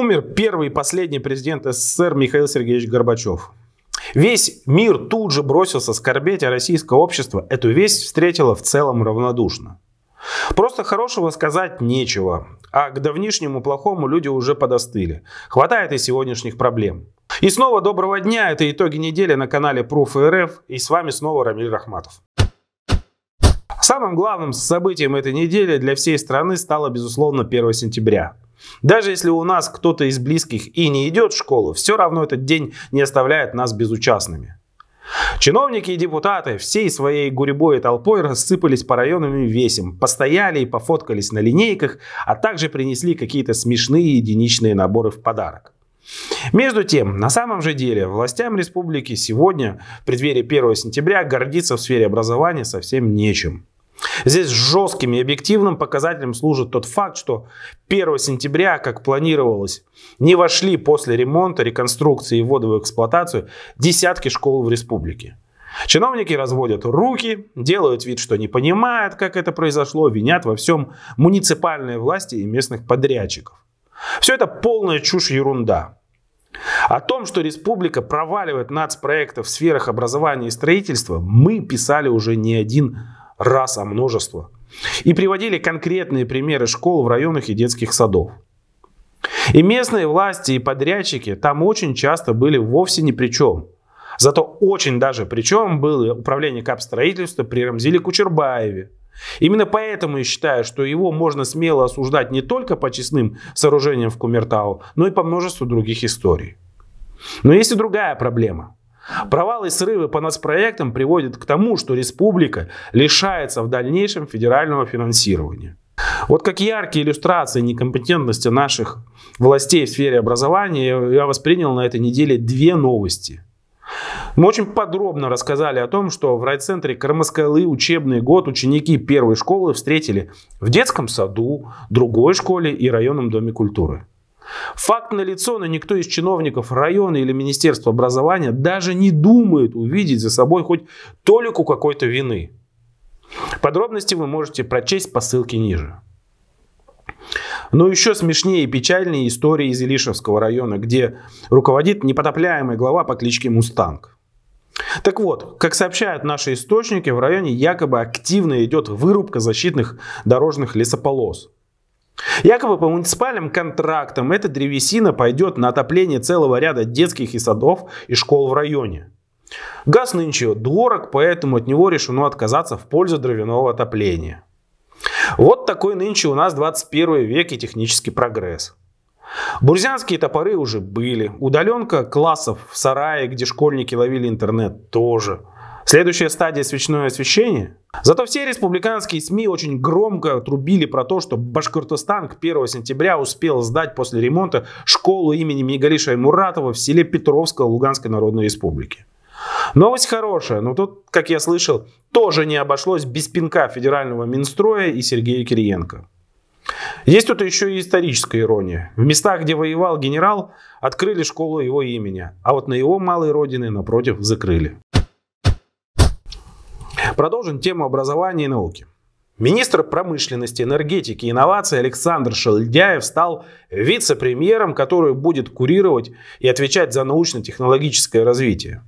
Умер первый и последний президент СССР Михаил Сергеевич Горбачев. Весь мир тут же бросился скорбеть, а российское общество эту весть встретило в целом равнодушно. Просто хорошего сказать нечего, а к давнишнему плохому люди уже подостыли. Хватает и сегодняшних проблем. И снова доброго дня, это итоги недели на канале Proof РФ, и с вами снова Рамиль Рахматов. Самым главным событием этой недели для всей страны стало, безусловно, 1 сентября – даже если у нас кто-то из близких и не идет в школу, все равно этот день не оставляет нас безучастными. Чиновники и депутаты всей своей гурьбой и толпой рассыпались по районам и весим, постояли и пофоткались на линейках, а также принесли какие-то смешные единичные наборы в подарок. Между тем, на самом же деле, властям республики сегодня, в преддверии 1 сентября, гордиться в сфере образования совсем нечем. Здесь жестким и объективным показателем служит тот факт, что 1 сентября, как планировалось, не вошли после ремонта, реконструкции и ввода в эксплуатацию десятки школ в республике. Чиновники разводят руки, делают вид, что не понимают, как это произошло, винят во всем муниципальные власти и местных подрядчиков. Все это полная чушь ерунда. О том, что республика проваливает нацпроекты в сферах образования и строительства, мы писали уже не один раз, а множество. И приводили конкретные примеры школ в районах и детских садов. И местные власти, и подрядчики там очень часто были вовсе ни при чем. Зато очень даже при чем было управление капстроительства при Рамзиле Кучербаеве. Именно поэтому я считаю, что его можно смело осуждать не только по честным сооружениям в Кумертау, но и по множеству других историй. Но есть и другая проблема – Провалы и срывы по нацпроектам приводят к тому, что республика лишается в дальнейшем федерального финансирования. Вот как яркие иллюстрации некомпетентности наших властей в сфере образования, я воспринял на этой неделе две новости. Мы очень подробно рассказали о том, что в райцентре Кармаскалы учебный год ученики первой школы встретили в детском саду, другой школе и районном доме культуры. Факт налицо, но никто из чиновников района или Министерства образования даже не думает увидеть за собой хоть толику какой-то вины. Подробности вы можете прочесть по ссылке ниже. Но еще смешнее и печальнее история из Илишевского района, где руководит непотопляемый глава по кличке Мустанг. Так вот, как сообщают наши источники, в районе якобы активно идет вырубка защитных дорожных лесополос. Якобы по муниципальным контрактам эта древесина пойдет на отопление целого ряда детских и садов и школ в районе. Газ нынче дорог, поэтому от него решено отказаться в пользу дровяного отопления. Вот такой нынче у нас 21 век и технический прогресс. Бурзянские топоры уже были, удаленка классов в сарае, где школьники ловили интернет, тоже – Следующая стадия – свечное освещение. Зато все республиканские СМИ очень громко трубили про то, что Башкортостан к 1 сентября успел сдать после ремонта школу имени Мигалиша Муратова в селе Петровского Луганской Народной Республики. Новость хорошая, но тут, как я слышал, тоже не обошлось без пинка федерального Минстроя и Сергея Кириенко. Есть тут еще и историческая ирония. В местах, где воевал генерал, открыли школу его имени, а вот на его малой родине, напротив, закрыли. Продолжим тему образования и науки. Министр промышленности, энергетики и инноваций Александр Шельдяев стал вице-премьером, который будет курировать и отвечать за научно-технологическое развитие.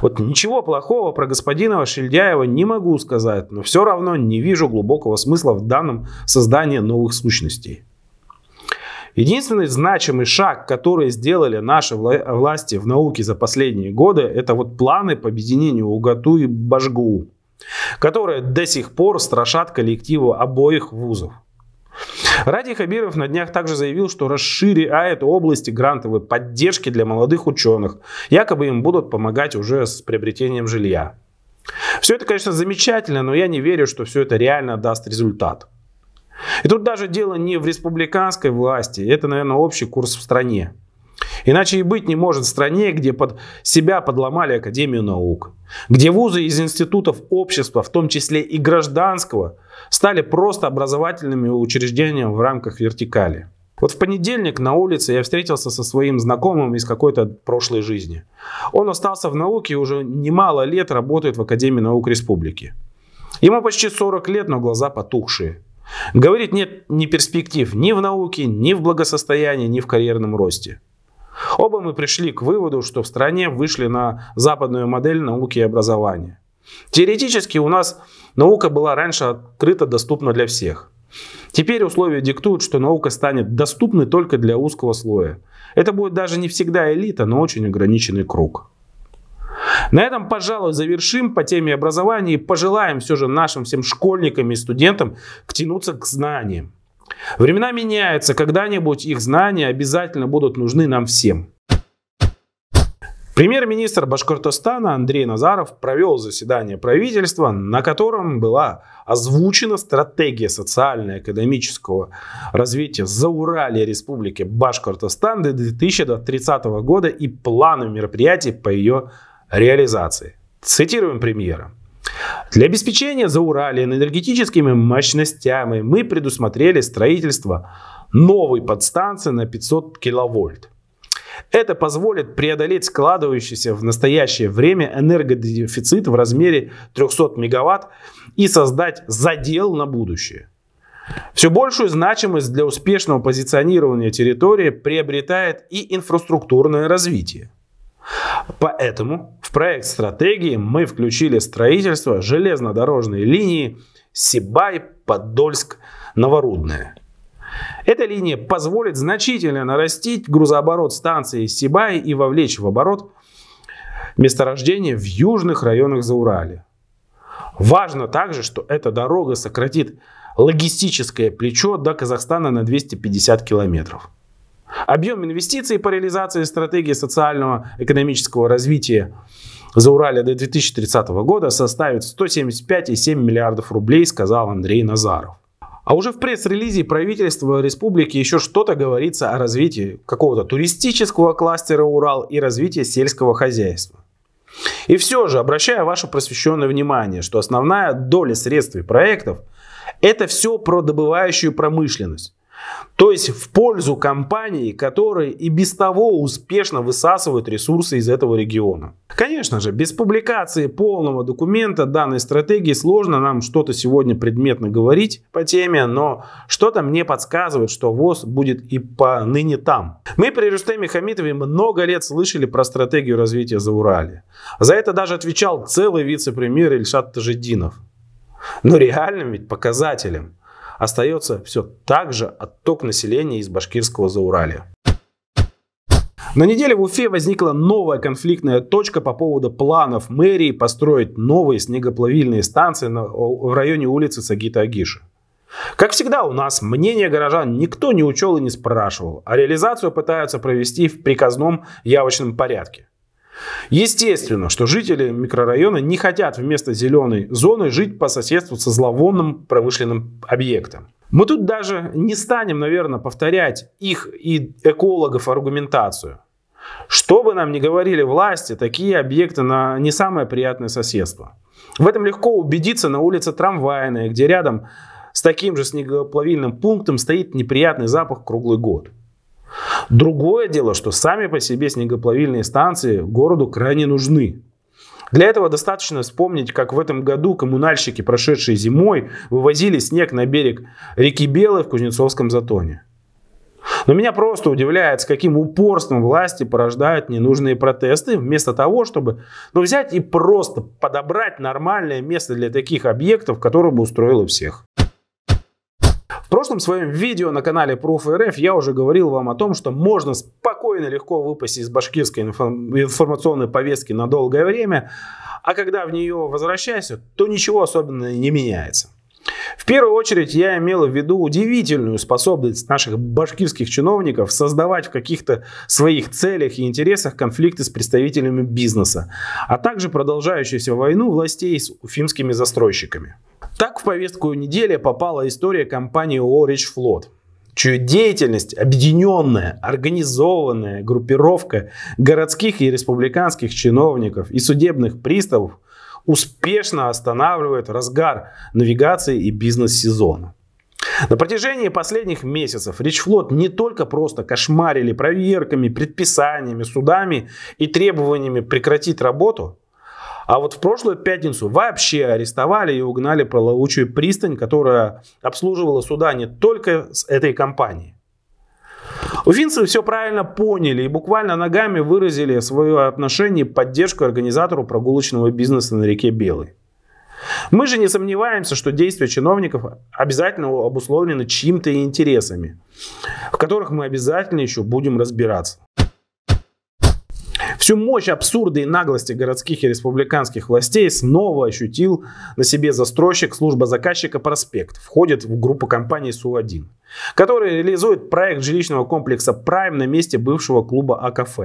Вот ничего плохого про господина Шельдяева не могу сказать, но все равно не вижу глубокого смысла в данном создании новых сущностей. Единственный значимый шаг, который сделали наши власти в науке за последние годы, это вот планы по объединению УГАТУ и БАЖГУ, которые до сих пор страшат коллективы обоих вузов. Ради Хабиров на днях также заявил, что расширяет области грантовой поддержки для молодых ученых. Якобы им будут помогать уже с приобретением жилья. Все это, конечно, замечательно, но я не верю, что все это реально даст результат. И тут даже дело не в республиканской власти, это, наверное, общий курс в стране. Иначе и быть не может в стране, где под себя подломали Академию наук, где вузы из институтов общества, в том числе и гражданского, стали просто образовательными учреждениями в рамках вертикали. Вот в понедельник на улице я встретился со своим знакомым из какой-то прошлой жизни. Он остался в науке и уже немало лет работает в Академии наук республики. Ему почти 40 лет, но глаза потухшие. Говорит, нет ни перспектив ни в науке, ни в благосостоянии, ни в карьерном росте. Оба мы пришли к выводу, что в стране вышли на западную модель науки и образования. Теоретически у нас наука была раньше открыта, доступна для всех. Теперь условия диктуют, что наука станет доступной только для узкого слоя. Это будет даже не всегда элита, но очень ограниченный круг. На этом, пожалуй, завершим по теме образования и пожелаем все же нашим всем школьникам и студентам тянуться к знаниям. Времена меняются, когда-нибудь их знания обязательно будут нужны нам всем. Премьер-министр Башкортостана Андрей Назаров провел заседание правительства, на котором была озвучена стратегия социально-экономического развития Зауралья Республики Башкортостан до 2030 года и планы мероприятий по ее реализации. Цитируем премьера. Для обеспечения Зауралия энергетическими мощностями мы предусмотрели строительство новой подстанции на 500 киловольт. Это позволит преодолеть складывающийся в настоящее время энергодефицит в размере 300 мегаватт и создать задел на будущее. Все большую значимость для успешного позиционирования территории приобретает и инфраструктурное развитие. Поэтому в проект стратегии мы включили строительство железнодорожной линии Сибай-Подольск-Новорудное. Эта линия позволит значительно нарастить грузооборот станции Сибай и вовлечь в оборот месторождения в южных районах Заурали. Важно также, что эта дорога сократит логистическое плечо до Казахстана на 250 километров. Объем инвестиций по реализации стратегии социального экономического развития Заурале до 2030 года составит 175,7 миллиардов рублей, сказал Андрей Назаров. А уже в пресс-релизе правительства республики еще что-то говорится о развитии какого-то туристического кластера Урал и развитии сельского хозяйства. И все же, обращаю ваше просвещенное внимание, что основная доля средств и проектов – это все про добывающую промышленность. То есть в пользу компаний, которые и без того успешно высасывают ресурсы из этого региона. Конечно же, без публикации полного документа данной стратегии сложно нам что-то сегодня предметно говорить по теме, но что-то мне подсказывает, что ВОЗ будет и поныне там. Мы при Рустеме Хамитове много лет слышали про стратегию развития Заурали. За это даже отвечал целый вице-премьер Ильшат Тажидинов. Но реальным ведь показателем – остается все так же отток населения из башкирского Зауралия. На неделе в Уфе возникла новая конфликтная точка по поводу планов мэрии построить новые снегоплавильные станции в районе улицы Сагита Агиши. Как всегда у нас мнение горожан никто не учел и не спрашивал, а реализацию пытаются провести в приказном явочном порядке. Естественно, что жители микрорайона не хотят вместо зеленой зоны жить по соседству со зловонным промышленным объектом. Мы тут даже не станем, наверное, повторять их и экологов аргументацию. Что бы нам ни говорили власти, такие объекты на не самое приятное соседство. В этом легко убедиться на улице Трамвайная, где рядом с таким же снегоплавильным пунктом стоит неприятный запах круглый год. Другое дело, что сами по себе снегоплавильные станции городу крайне нужны. Для этого достаточно вспомнить, как в этом году коммунальщики, прошедшие зимой, вывозили снег на берег реки Белой в Кузнецовском затоне. Но меня просто удивляет, с каким упорством власти порождают ненужные протесты, вместо того, чтобы ну, взять и просто подобрать нормальное место для таких объектов, которое бы устроило всех. В прошлом своем видео на канале Proof RF я уже говорил вам о том, что можно спокойно легко выпасть из башкирской информационной повестки на долгое время, а когда в нее возвращаешься, то ничего особенного не меняется. В первую очередь я имел в виду удивительную способность наших башкирских чиновников создавать в каких-то своих целях и интересах конфликты с представителями бизнеса, а также продолжающуюся войну властей с уфимскими застройщиками. Так в повестку недели попала история компании ООО «Речфлот», чью деятельность объединенная, организованная группировка городских и республиканских чиновников и судебных приставов успешно останавливает разгар навигации и бизнес-сезона. На протяжении последних месяцев Ричфлот не только просто кошмарили проверками, предписаниями, судами и требованиями прекратить работу, а вот в прошлую пятницу вообще арестовали и угнали плавучую пристань, которая обслуживала суда не только с этой компании. Уфинцы все правильно поняли и буквально ногами выразили свое отношение и поддержку организатору прогулочного бизнеса на реке Белой. Мы же не сомневаемся, что действия чиновников обязательно обусловлены чьим-то интересами, в которых мы обязательно еще будем разбираться. Всю мощь абсурда и наглости городских и республиканских властей снова ощутил на себе застройщик служба заказчика «Проспект», входит в группу компаний «Су-1», которая реализует проект жилищного комплекса «Прайм» на месте бывшего клуба «АКФ».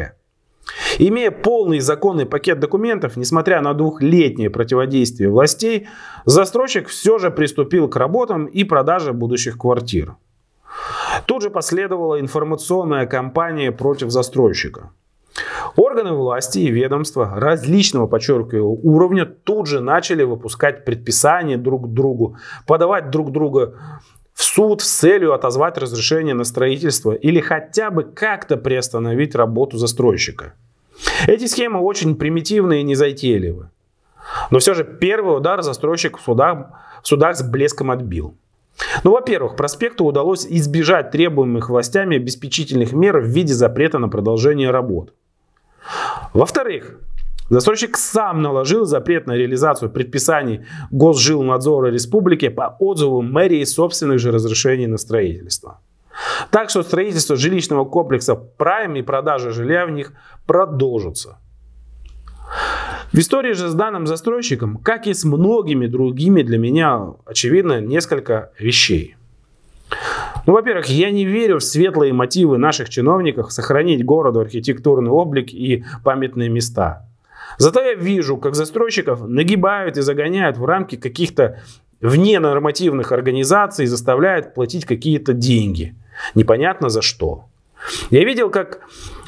Имея полный законный пакет документов, несмотря на двухлетнее противодействие властей, застройщик все же приступил к работам и продаже будущих квартир. Тут же последовала информационная кампания против застройщика. Органы власти и ведомства различного, подчеркиваю, уровня тут же начали выпускать предписания друг другу, подавать друг друга в суд с целью отозвать разрешение на строительство или хотя бы как-то приостановить работу застройщика. Эти схемы очень примитивны и незатейливы. Но все же первый удар застройщик в судах, в судах с блеском отбил. Ну, во-первых, проспекту удалось избежать требуемых властями обеспечительных мер в виде запрета на продолжение работ. Во-вторых, Застройщик сам наложил запрет на реализацию предписаний Госжилнадзора Республики по отзыву мэрии собственных же разрешений на строительство. Так что строительство жилищного комплекса «Прайм» и продажа жилья в них продолжатся. В истории же с данным застройщиком, как и с многими другими, для меня очевидно несколько вещей – ну, во-первых, я не верю в светлые мотивы наших чиновников сохранить городу архитектурный облик и памятные места. Зато я вижу, как застройщиков нагибают и загоняют в рамки каких-то вне нормативных организаций заставляют платить какие-то деньги. Непонятно за что. Я видел, как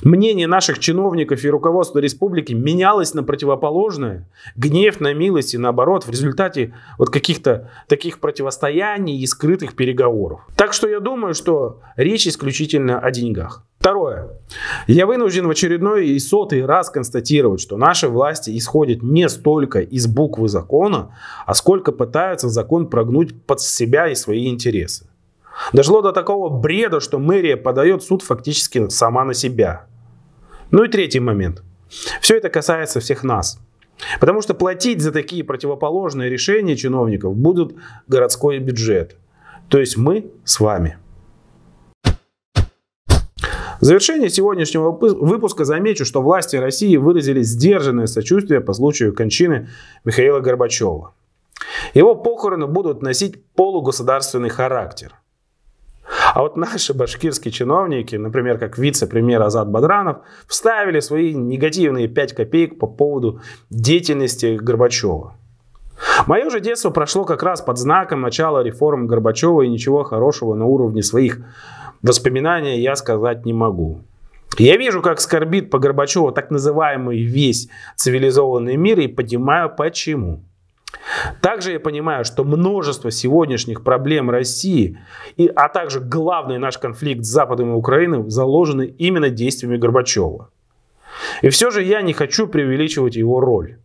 мнение наших чиновников и руководства республики менялось на противоположное, гнев на милость и наоборот в результате вот каких-то таких противостояний и скрытых переговоров. Так что я думаю, что речь исключительно о деньгах. Второе. Я вынужден в очередной и сотый раз констатировать, что наши власти исходят не столько из буквы закона, а сколько пытаются закон прогнуть под себя и свои интересы. Дошло до такого бреда, что мэрия подает суд фактически сама на себя. Ну и третий момент. Все это касается всех нас. Потому что платить за такие противоположные решения чиновников будут городской бюджет. То есть мы с вами. В завершение сегодняшнего выпуска замечу, что власти России выразили сдержанное сочувствие по случаю кончины Михаила Горбачева. Его похороны будут носить полугосударственный характер. А вот наши башкирские чиновники, например, как вице-премьер Азат Бадранов, вставили свои негативные 5 копеек по поводу деятельности Горбачева. Мое же детство прошло как раз под знаком начала реформ Горбачева и ничего хорошего на уровне своих воспоминаний я сказать не могу. Я вижу, как скорбит по Горбачеву так называемый весь цивилизованный мир и понимаю почему. Также я понимаю, что множество сегодняшних проблем России, и, а также главный наш конфликт с Западом и Украиной заложены именно действиями Горбачева. И все же я не хочу преувеличивать его роль.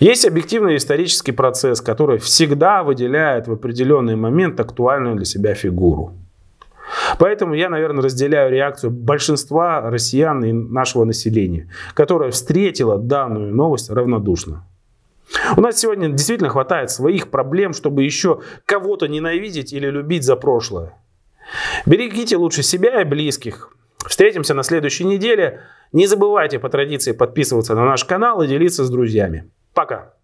Есть объективный исторический процесс, который всегда выделяет в определенный момент актуальную для себя фигуру. Поэтому я, наверное, разделяю реакцию большинства россиян и нашего населения, которое встретило данную новость равнодушно. У нас сегодня действительно хватает своих проблем, чтобы еще кого-то ненавидеть или любить за прошлое. Берегите лучше себя и близких. Встретимся на следующей неделе. Не забывайте по традиции подписываться на наш канал и делиться с друзьями. Пока!